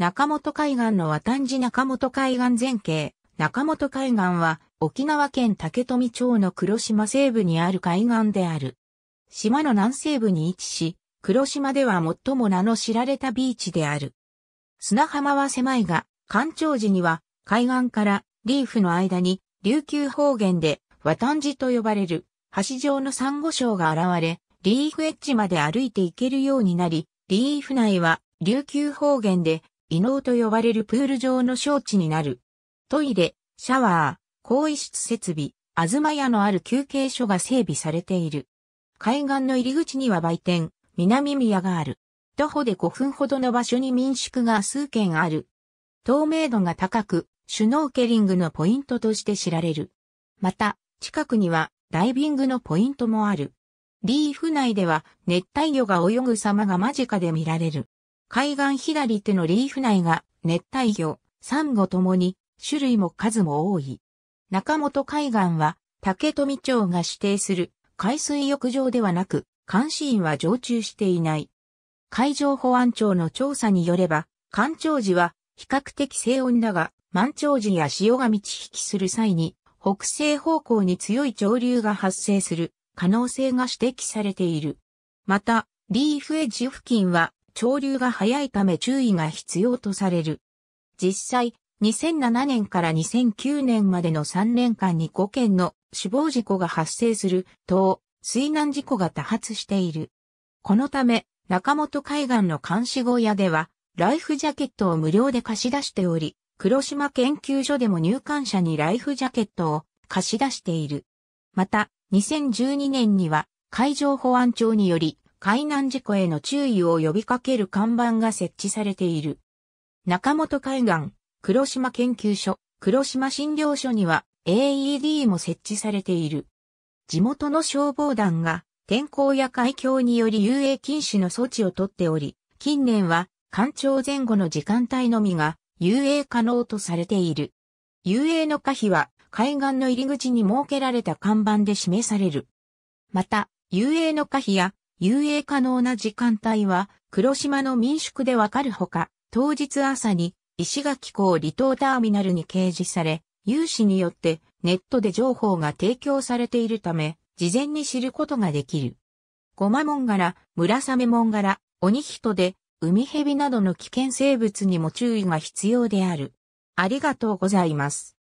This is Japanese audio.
中本海岸の和丹寺中本海岸前景。中本海岸は沖縄県竹富町の黒島西部にある海岸である。島の南西部に位置し、黒島では最も名の知られたビーチである。砂浜は狭いが、干潮時には海岸からリーフの間に琉球方言で和丹寺と呼ばれる橋状のサンゴ礁が現れ、リーフエッジまで歩いていけるようになり、リーフ内は琉球方言で異能と呼ばれるプール上の招致になる。トイレ、シャワー、更衣室設備、あずま屋のある休憩所が整備されている。海岸の入り口には売店、南宮がある。徒歩で5分ほどの場所に民宿が数軒ある。透明度が高く、シュノーケリングのポイントとして知られる。また、近くにはダイビングのポイントもある。リーフ内では熱帯魚が泳ぐ様が間近で見られる。海岸左手のリーフ内が熱帯魚、サンゴともに種類も数も多い。中本海岸は竹富町が指定する海水浴場ではなく、監視員は常駐していない。海上保安庁の調査によれば、干潮時は比較的静穏だが、満潮時や潮が満ち引きする際に、北西方向に強い潮流が発生する可能性が指摘されている。また、リーフエッジ付近は潮流が速いため注意が必要とされる。実際、2007年から2009年までの3年間に5件の死亡事故が発生する等、水難事故が多発している。このため、中本海岸の監視小屋では、ライフジャケットを無料で貸し出しており、黒島研究所でも入館者にライフジャケットを貸し出している。また、2012年には、海上保安庁により、海難事故への注意を呼びかける看板が設置されている。中本海岸、黒島研究所、黒島診療所には AED も設置されている。地元の消防団が天候や海峡により遊泳禁止の措置をとっており、近年は干潮前後の時間帯のみが遊泳可能とされている。遊泳の可否は海岸の入り口に設けられた看板で示される。また、遊泳の可否や遊泳可能な時間帯は、黒島の民宿でわかるほか、当日朝に、石垣港離島ターミナルに掲示され、有志によってネットで情報が提供されているため、事前に知ることができる。ゴマモンガラ、ムラサメモンガラ、オニヒトデ、ウミヘビなどの危険生物にも注意が必要である。ありがとうございます。